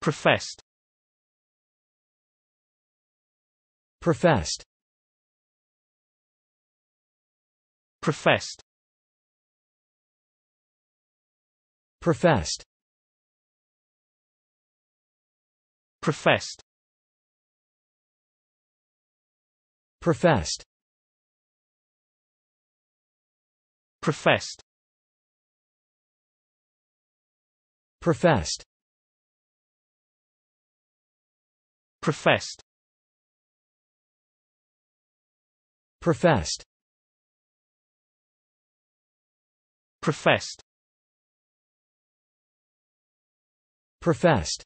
Professed Professed Professed Professed Professed Professed Professed Professed Professed Professed Professed Professed